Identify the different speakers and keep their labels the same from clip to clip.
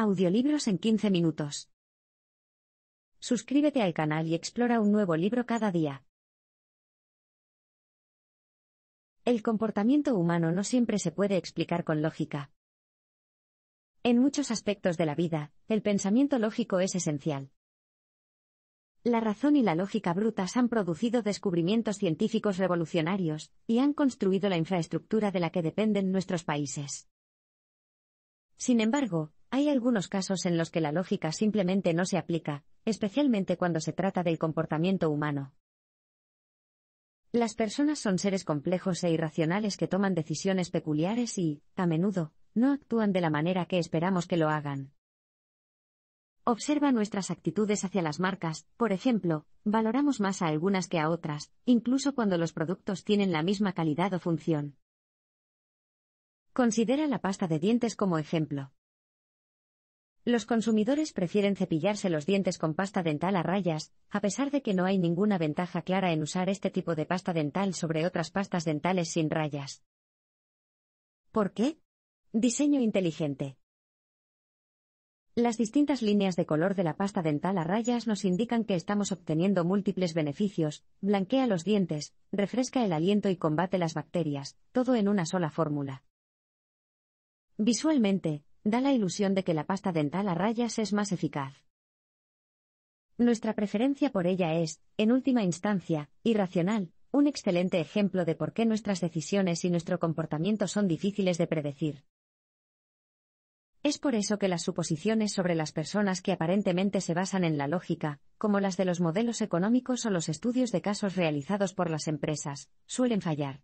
Speaker 1: Audiolibros en 15 minutos. Suscríbete al canal y explora un nuevo libro cada día. El comportamiento humano no siempre se puede explicar con lógica. En muchos aspectos de la vida, el pensamiento lógico es esencial. La razón y la lógica brutas han producido descubrimientos científicos revolucionarios, y han construido la infraestructura de la que dependen nuestros países. Sin embargo, hay algunos casos en los que la lógica simplemente no se aplica, especialmente cuando se trata del comportamiento humano. Las personas son seres complejos e irracionales que toman decisiones peculiares y, a menudo, no actúan de la manera que esperamos que lo hagan. Observa nuestras actitudes hacia las marcas, por ejemplo, valoramos más a algunas que a otras, incluso cuando los productos tienen la misma calidad o función. Considera la pasta de dientes como ejemplo. Los consumidores prefieren cepillarse los dientes con pasta dental a rayas, a pesar de que no hay ninguna ventaja clara en usar este tipo de pasta dental sobre otras pastas dentales sin rayas. ¿Por qué? Diseño inteligente. Las distintas líneas de color de la pasta dental a rayas nos indican que estamos obteniendo múltiples beneficios, blanquea los dientes, refresca el aliento y combate las bacterias, todo en una sola fórmula. Visualmente, da la ilusión de que la pasta dental a rayas es más eficaz. Nuestra preferencia por ella es, en última instancia, irracional, un excelente ejemplo de por qué nuestras decisiones y nuestro comportamiento son difíciles de predecir. Es por eso que las suposiciones sobre las personas que aparentemente se basan en la lógica, como las de los modelos económicos o los estudios de casos realizados por las empresas, suelen fallar.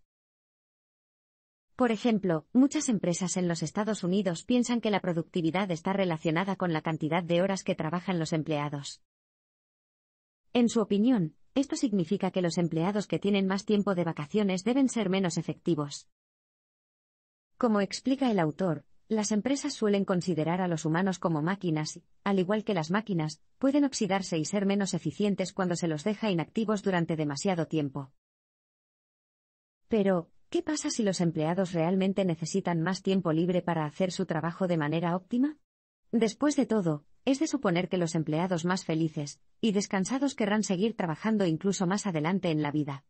Speaker 1: Por ejemplo, muchas empresas en los Estados Unidos piensan que la productividad está relacionada con la cantidad de horas que trabajan los empleados. En su opinión, esto significa que los empleados que tienen más tiempo de vacaciones deben ser menos efectivos. Como explica el autor, las empresas suelen considerar a los humanos como máquinas y, al igual que las máquinas, pueden oxidarse y ser menos eficientes cuando se los deja inactivos durante demasiado tiempo. Pero, ¿Qué pasa si los empleados realmente necesitan más tiempo libre para hacer su trabajo de manera óptima? Después de todo, es de suponer que los empleados más felices y descansados querrán seguir trabajando incluso más adelante en la vida.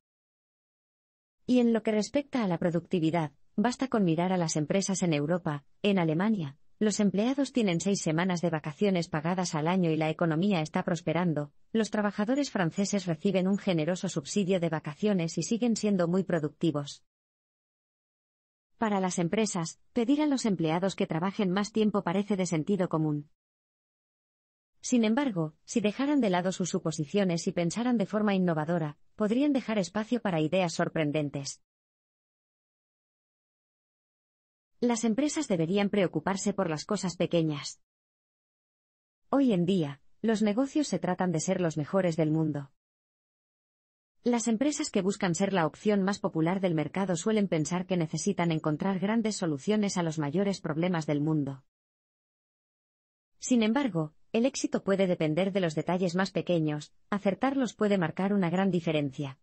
Speaker 1: Y en lo que respecta a la productividad, basta con mirar a las empresas en Europa, en Alemania, los empleados tienen seis semanas de vacaciones pagadas al año y la economía está prosperando, los trabajadores franceses reciben un generoso subsidio de vacaciones y siguen siendo muy productivos. Para las empresas, pedir a los empleados que trabajen más tiempo parece de sentido común. Sin embargo, si dejaran de lado sus suposiciones y pensaran de forma innovadora, podrían dejar espacio para ideas sorprendentes. Las empresas deberían preocuparse por las cosas pequeñas. Hoy en día, los negocios se tratan de ser los mejores del mundo. Las empresas que buscan ser la opción más popular del mercado suelen pensar que necesitan encontrar grandes soluciones a los mayores problemas del mundo. Sin embargo, el éxito puede depender de los detalles más pequeños, acertarlos puede marcar una gran diferencia.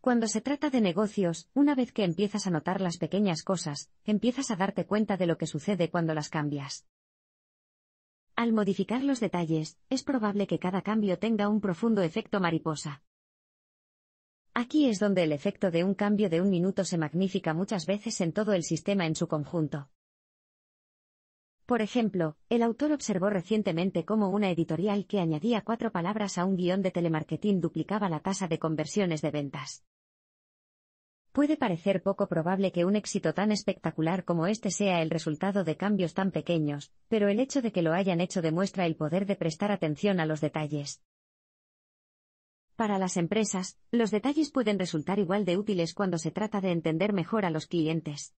Speaker 1: Cuando se trata de negocios, una vez que empiezas a notar las pequeñas cosas, empiezas a darte cuenta de lo que sucede cuando las cambias. Al modificar los detalles, es probable que cada cambio tenga un profundo efecto mariposa. Aquí es donde el efecto de un cambio de un minuto se magnifica muchas veces en todo el sistema en su conjunto. Por ejemplo, el autor observó recientemente cómo una editorial que añadía cuatro palabras a un guión de telemarketing duplicaba la tasa de conversiones de ventas. Puede parecer poco probable que un éxito tan espectacular como este sea el resultado de cambios tan pequeños, pero el hecho de que lo hayan hecho demuestra el poder de prestar atención a los detalles. Para las empresas, los detalles pueden resultar igual de útiles cuando se trata de entender mejor a los clientes.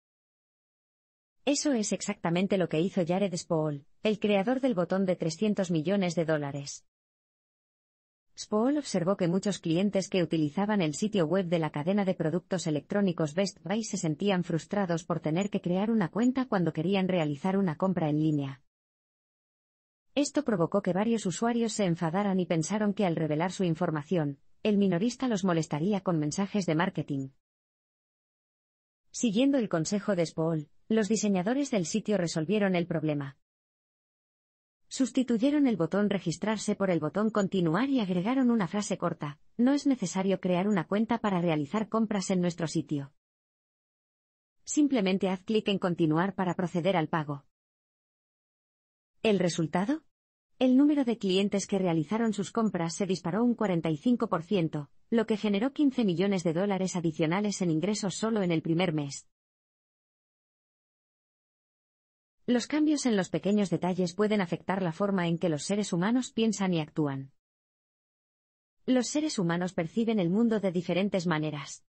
Speaker 1: Eso es exactamente lo que hizo Jared Spall, el creador del botón de 300 millones de dólares. Spool observó que muchos clientes que utilizaban el sitio web de la cadena de productos electrónicos Best Buy se sentían frustrados por tener que crear una cuenta cuando querían realizar una compra en línea. Esto provocó que varios usuarios se enfadaran y pensaron que al revelar su información, el minorista los molestaría con mensajes de marketing. Siguiendo el consejo de Spool, los diseñadores del sitio resolvieron el problema, Sustituyeron el botón registrarse por el botón continuar y agregaron una frase corta, no es necesario crear una cuenta para realizar compras en nuestro sitio. Simplemente haz clic en continuar para proceder al pago. ¿El resultado? El número de clientes que realizaron sus compras se disparó un 45%, lo que generó 15 millones de dólares adicionales en ingresos solo en el primer mes. Los cambios en los pequeños detalles pueden afectar la forma en que los seres humanos piensan y actúan. Los seres humanos perciben el mundo de diferentes maneras.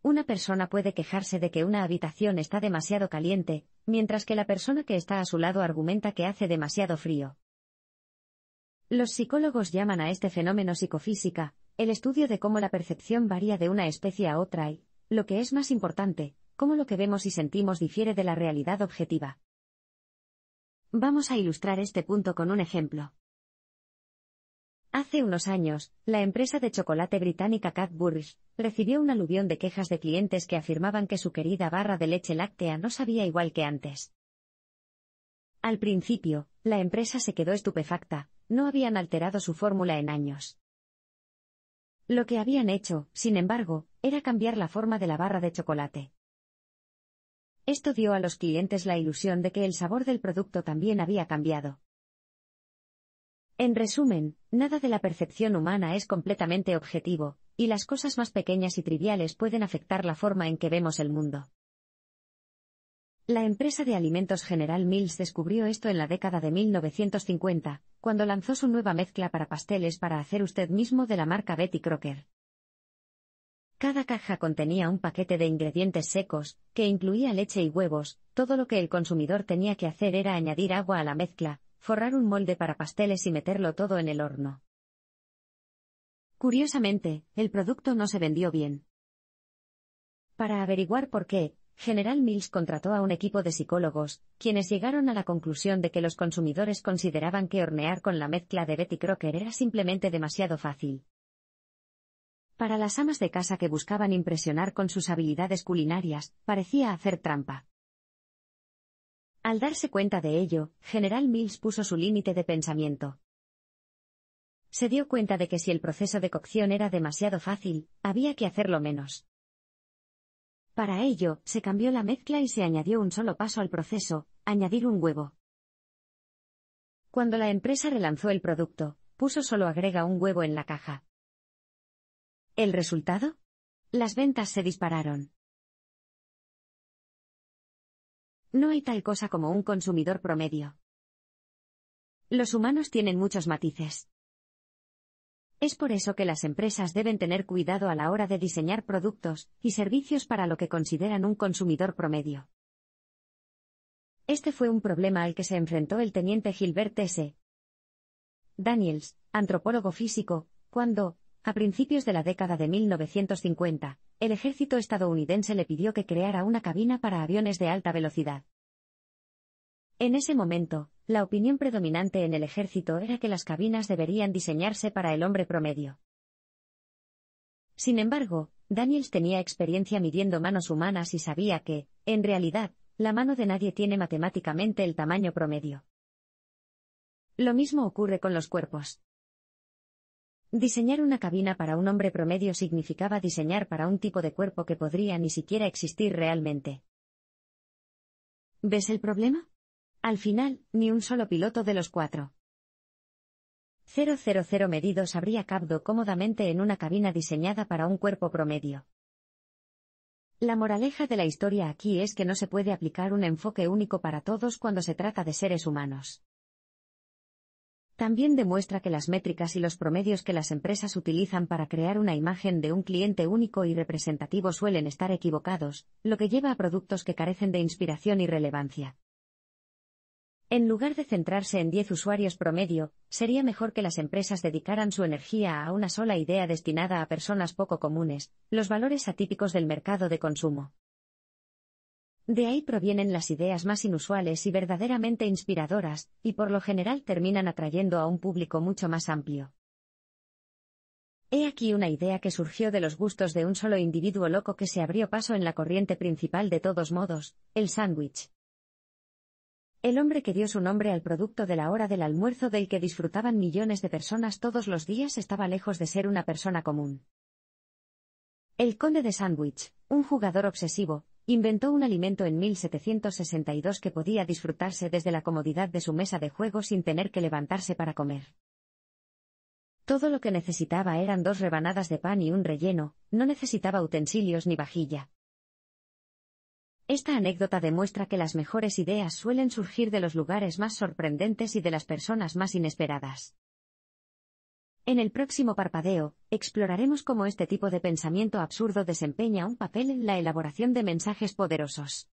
Speaker 1: Una persona puede quejarse de que una habitación está demasiado caliente, mientras que la persona que está a su lado argumenta que hace demasiado frío. Los psicólogos llaman a este fenómeno psicofísica, el estudio de cómo la percepción varía de una especie a otra y, lo que es más importante, cómo lo que vemos y sentimos difiere de la realidad objetiva. Vamos a ilustrar este punto con un ejemplo. Hace unos años, la empresa de chocolate británica Cadbury, recibió un aluvión de quejas de clientes que afirmaban que su querida barra de leche láctea no sabía igual que antes. Al principio, la empresa se quedó estupefacta, no habían alterado su fórmula en años. Lo que habían hecho, sin embargo, era cambiar la forma de la barra de chocolate. Esto dio a los clientes la ilusión de que el sabor del producto también había cambiado. En resumen, nada de la percepción humana es completamente objetivo, y las cosas más pequeñas y triviales pueden afectar la forma en que vemos el mundo. La empresa de alimentos General Mills descubrió esto en la década de 1950, cuando lanzó su nueva mezcla para pasteles para hacer usted mismo de la marca Betty Crocker. Cada caja contenía un paquete de ingredientes secos, que incluía leche y huevos, todo lo que el consumidor tenía que hacer era añadir agua a la mezcla, forrar un molde para pasteles y meterlo todo en el horno. Curiosamente, el producto no se vendió bien. Para averiguar por qué, General Mills contrató a un equipo de psicólogos, quienes llegaron a la conclusión de que los consumidores consideraban que hornear con la mezcla de Betty Crocker era simplemente demasiado fácil. Para las amas de casa que buscaban impresionar con sus habilidades culinarias, parecía hacer trampa. Al darse cuenta de ello, General Mills puso su límite de pensamiento. Se dio cuenta de que si el proceso de cocción era demasiado fácil, había que hacerlo menos. Para ello, se cambió la mezcla y se añadió un solo paso al proceso, añadir un huevo. Cuando la empresa relanzó el producto, puso solo agrega un huevo en la caja. ¿El resultado? Las ventas se dispararon. No hay tal cosa como un consumidor promedio. Los humanos tienen muchos matices. Es por eso que las empresas deben tener cuidado a la hora de diseñar productos y servicios para lo que consideran un consumidor promedio. Este fue un problema al que se enfrentó el teniente Gilbert S. Daniels, antropólogo físico, cuando, a principios de la década de 1950, el ejército estadounidense le pidió que creara una cabina para aviones de alta velocidad. En ese momento, la opinión predominante en el ejército era que las cabinas deberían diseñarse para el hombre promedio. Sin embargo, Daniels tenía experiencia midiendo manos humanas y sabía que, en realidad, la mano de nadie tiene matemáticamente el tamaño promedio. Lo mismo ocurre con los cuerpos. Diseñar una cabina para un hombre promedio significaba diseñar para un tipo de cuerpo que podría ni siquiera existir realmente. ¿Ves el problema? Al final, ni un solo piloto de los cuatro. 000 medidos habría cabdo cómodamente en una cabina diseñada para un cuerpo promedio. La moraleja de la historia aquí es que no se puede aplicar un enfoque único para todos cuando se trata de seres humanos. También demuestra que las métricas y los promedios que las empresas utilizan para crear una imagen de un cliente único y representativo suelen estar equivocados, lo que lleva a productos que carecen de inspiración y relevancia. En lugar de centrarse en 10 usuarios promedio, sería mejor que las empresas dedicaran su energía a una sola idea destinada a personas poco comunes, los valores atípicos del mercado de consumo. De ahí provienen las ideas más inusuales y verdaderamente inspiradoras, y por lo general terminan atrayendo a un público mucho más amplio. He aquí una idea que surgió de los gustos de un solo individuo loco que se abrió paso en la corriente principal de todos modos, el sándwich. El hombre que dio su nombre al producto de la hora del almuerzo del que disfrutaban millones de personas todos los días estaba lejos de ser una persona común. El conde de sándwich, un jugador obsesivo, inventó un alimento en 1762 que podía disfrutarse desde la comodidad de su mesa de juego sin tener que levantarse para comer. Todo lo que necesitaba eran dos rebanadas de pan y un relleno, no necesitaba utensilios ni vajilla. Esta anécdota demuestra que las mejores ideas suelen surgir de los lugares más sorprendentes y de las personas más inesperadas. En el próximo parpadeo, exploraremos cómo este tipo de pensamiento absurdo desempeña un papel en la elaboración de mensajes poderosos.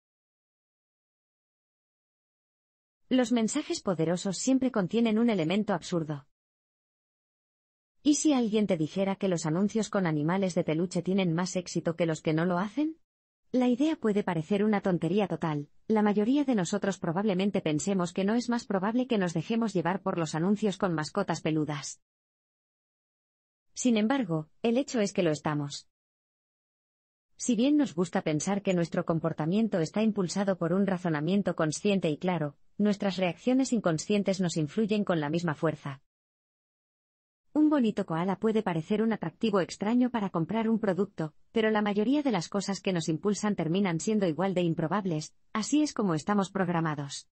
Speaker 1: Los mensajes poderosos siempre contienen un elemento absurdo. ¿Y si alguien te dijera que los anuncios con animales de peluche tienen más éxito que los que no lo hacen? La idea puede parecer una tontería total. La mayoría de nosotros probablemente pensemos que no es más probable que nos dejemos llevar por los anuncios con mascotas peludas. Sin embargo, el hecho es que lo estamos. Si bien nos gusta pensar que nuestro comportamiento está impulsado por un razonamiento consciente y claro, nuestras reacciones inconscientes nos influyen con la misma fuerza. Un bonito koala puede parecer un atractivo extraño para comprar un producto, pero la mayoría de las cosas que nos impulsan terminan siendo igual de improbables, así es como estamos programados.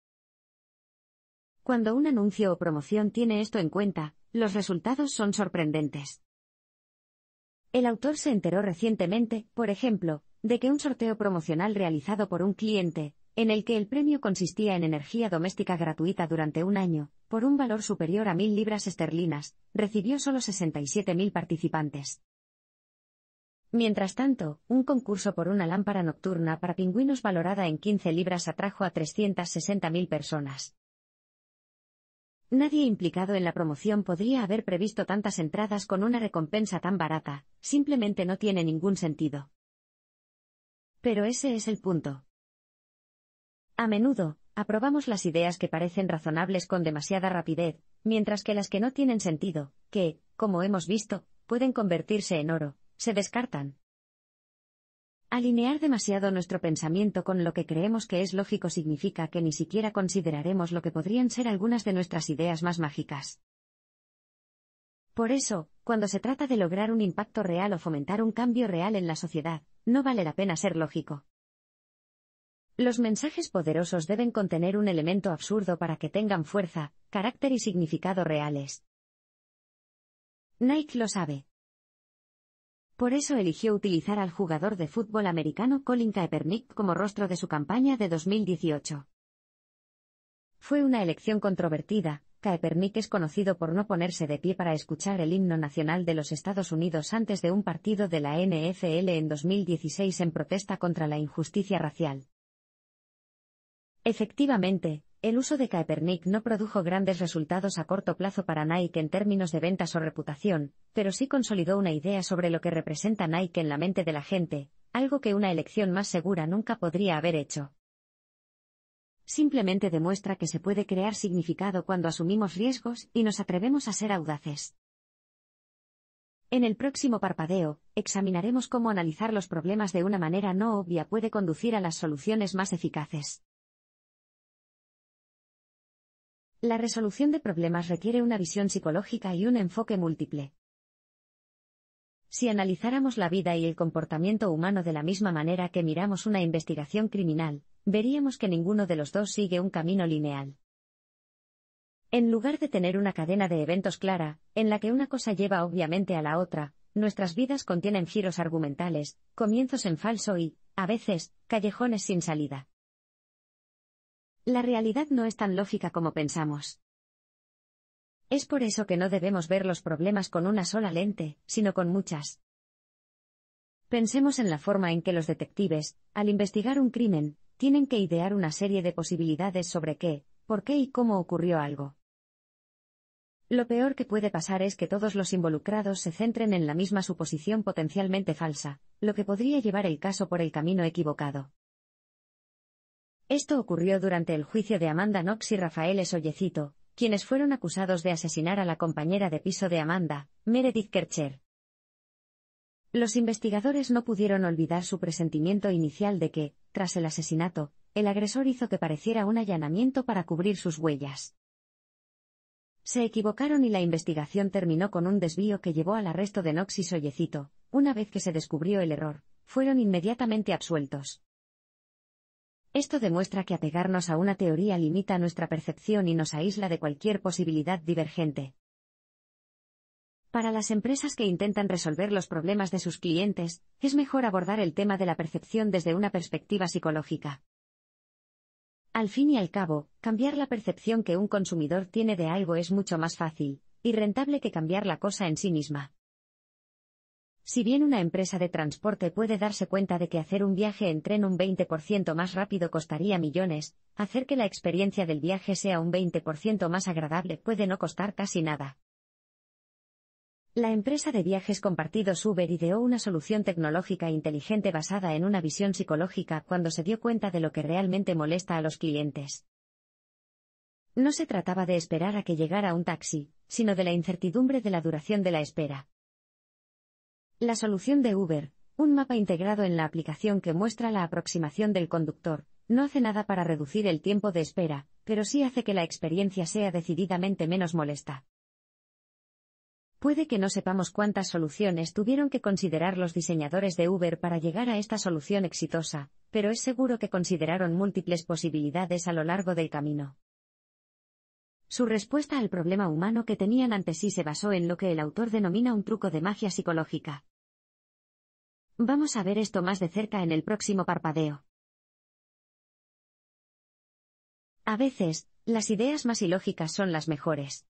Speaker 1: Cuando un anuncio o promoción tiene esto en cuenta, los resultados son sorprendentes. El autor se enteró recientemente, por ejemplo, de que un sorteo promocional realizado por un cliente, en el que el premio consistía en energía doméstica gratuita durante un año, por un valor superior a mil libras esterlinas, recibió solo 67.000 participantes. Mientras tanto, un concurso por una lámpara nocturna para pingüinos valorada en 15 libras atrajo a 360.000 personas. Nadie implicado en la promoción podría haber previsto tantas entradas con una recompensa tan barata, simplemente no tiene ningún sentido. Pero ese es el punto. A menudo, aprobamos las ideas que parecen razonables con demasiada rapidez, mientras que las que no tienen sentido, que, como hemos visto, pueden convertirse en oro, se descartan. Alinear demasiado nuestro pensamiento con lo que creemos que es lógico significa que ni siquiera consideraremos lo que podrían ser algunas de nuestras ideas más mágicas. Por eso, cuando se trata de lograr un impacto real o fomentar un cambio real en la sociedad, no vale la pena ser lógico. Los mensajes poderosos deben contener un elemento absurdo para que tengan fuerza, carácter y significado reales. Nike lo sabe. Por eso eligió utilizar al jugador de fútbol americano Colin Kaepernick como rostro de su campaña de 2018. Fue una elección controvertida. Kaepernick es conocido por no ponerse de pie para escuchar el himno nacional de los Estados Unidos antes de un partido de la NFL en 2016 en protesta contra la injusticia racial. Efectivamente, el uso de Kaepernick no produjo grandes resultados a corto plazo para Nike en términos de ventas o reputación, pero sí consolidó una idea sobre lo que representa Nike en la mente de la gente, algo que una elección más segura nunca podría haber hecho. Simplemente demuestra que se puede crear significado cuando asumimos riesgos y nos atrevemos a ser audaces. En el próximo parpadeo, examinaremos cómo analizar los problemas de una manera no obvia puede conducir a las soluciones más eficaces. La resolución de problemas requiere una visión psicológica y un enfoque múltiple. Si analizáramos la vida y el comportamiento humano de la misma manera que miramos una investigación criminal, veríamos que ninguno de los dos sigue un camino lineal. En lugar de tener una cadena de eventos clara, en la que una cosa lleva obviamente a la otra, nuestras vidas contienen giros argumentales, comienzos en falso y, a veces, callejones sin salida. La realidad no es tan lógica como pensamos. Es por eso que no debemos ver los problemas con una sola lente, sino con muchas. Pensemos en la forma en que los detectives, al investigar un crimen, tienen que idear una serie de posibilidades sobre qué, por qué y cómo ocurrió algo. Lo peor que puede pasar es que todos los involucrados se centren en la misma suposición potencialmente falsa, lo que podría llevar el caso por el camino equivocado. Esto ocurrió durante el juicio de Amanda Knox y Rafael Sollecito, quienes fueron acusados de asesinar a la compañera de piso de Amanda, Meredith Kercher. Los investigadores no pudieron olvidar su presentimiento inicial de que, tras el asesinato, el agresor hizo que pareciera un allanamiento para cubrir sus huellas. Se equivocaron y la investigación terminó con un desvío que llevó al arresto de Knox y Sollecito. Una vez que se descubrió el error, fueron inmediatamente absueltos. Esto demuestra que apegarnos a una teoría limita nuestra percepción y nos aísla de cualquier posibilidad divergente. Para las empresas que intentan resolver los problemas de sus clientes, es mejor abordar el tema de la percepción desde una perspectiva psicológica. Al fin y al cabo, cambiar la percepción que un consumidor tiene de algo es mucho más fácil y rentable que cambiar la cosa en sí misma. Si bien una empresa de transporte puede darse cuenta de que hacer un viaje en tren un 20% más rápido costaría millones, hacer que la experiencia del viaje sea un 20% más agradable puede no costar casi nada. La empresa de viajes compartidos Uber ideó una solución tecnológica inteligente basada en una visión psicológica cuando se dio cuenta de lo que realmente molesta a los clientes. No se trataba de esperar a que llegara un taxi, sino de la incertidumbre de la duración de la espera. La solución de Uber, un mapa integrado en la aplicación que muestra la aproximación del conductor, no hace nada para reducir el tiempo de espera, pero sí hace que la experiencia sea decididamente menos molesta. Puede que no sepamos cuántas soluciones tuvieron que considerar los diseñadores de Uber para llegar a esta solución exitosa, pero es seguro que consideraron múltiples posibilidades a lo largo del camino. Su respuesta al problema humano que tenían ante sí se basó en lo que el autor denomina un truco de magia psicológica. Vamos a ver esto más de cerca en el próximo parpadeo. A veces, las ideas más ilógicas son las mejores.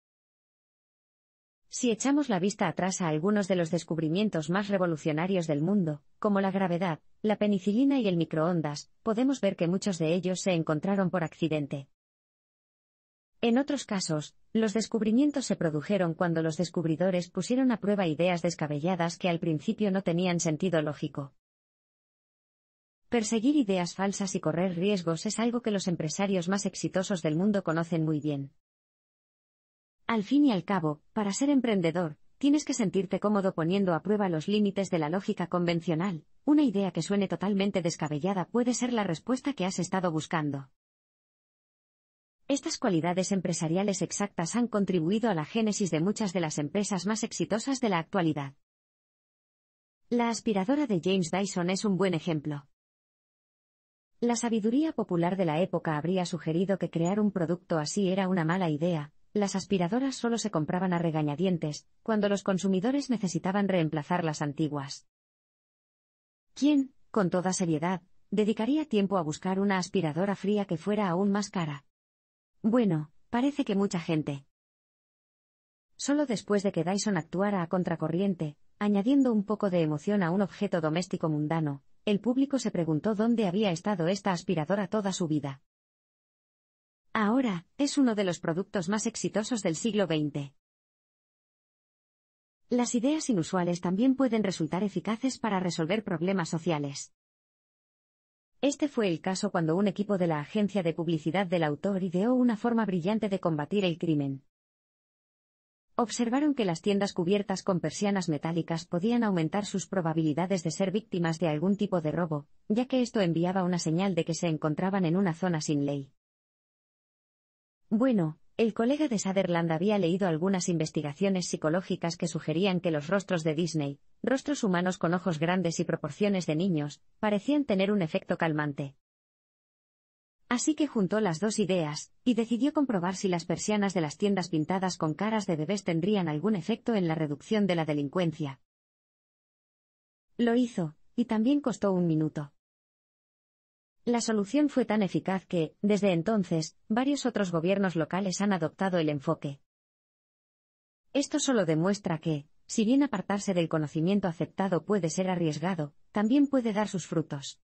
Speaker 1: Si echamos la vista atrás a algunos de los descubrimientos más revolucionarios del mundo, como la gravedad, la penicilina y el microondas, podemos ver que muchos de ellos se encontraron por accidente. En otros casos, los descubrimientos se produjeron cuando los descubridores pusieron a prueba ideas descabelladas que al principio no tenían sentido lógico. Perseguir ideas falsas y correr riesgos es algo que los empresarios más exitosos del mundo conocen muy bien. Al fin y al cabo, para ser emprendedor, tienes que sentirte cómodo poniendo a prueba los límites de la lógica convencional. Una idea que suene totalmente descabellada puede ser la respuesta que has estado buscando. Estas cualidades empresariales exactas han contribuido a la génesis de muchas de las empresas más exitosas de la actualidad. La aspiradora de James Dyson es un buen ejemplo. La sabiduría popular de la época habría sugerido que crear un producto así era una mala idea, las aspiradoras solo se compraban a regañadientes, cuando los consumidores necesitaban reemplazar las antiguas. ¿Quién, con toda seriedad, dedicaría tiempo a buscar una aspiradora fría que fuera aún más cara? Bueno, parece que mucha gente. Solo después de que Dyson actuara a contracorriente, añadiendo un poco de emoción a un objeto doméstico mundano, el público se preguntó dónde había estado esta aspiradora toda su vida. Ahora, es uno de los productos más exitosos del siglo XX. Las ideas inusuales también pueden resultar eficaces para resolver problemas sociales. Este fue el caso cuando un equipo de la agencia de publicidad del autor ideó una forma brillante de combatir el crimen. Observaron que las tiendas cubiertas con persianas metálicas podían aumentar sus probabilidades de ser víctimas de algún tipo de robo, ya que esto enviaba una señal de que se encontraban en una zona sin ley. Bueno, el colega de Sutherland había leído algunas investigaciones psicológicas que sugerían que los rostros de Disney, rostros humanos con ojos grandes y proporciones de niños, parecían tener un efecto calmante. Así que juntó las dos ideas, y decidió comprobar si las persianas de las tiendas pintadas con caras de bebés tendrían algún efecto en la reducción de la delincuencia. Lo hizo, y también costó un minuto. La solución fue tan eficaz que, desde entonces, varios otros gobiernos locales han adoptado el enfoque. Esto solo demuestra que, si bien apartarse del conocimiento aceptado puede ser arriesgado, también puede dar sus frutos.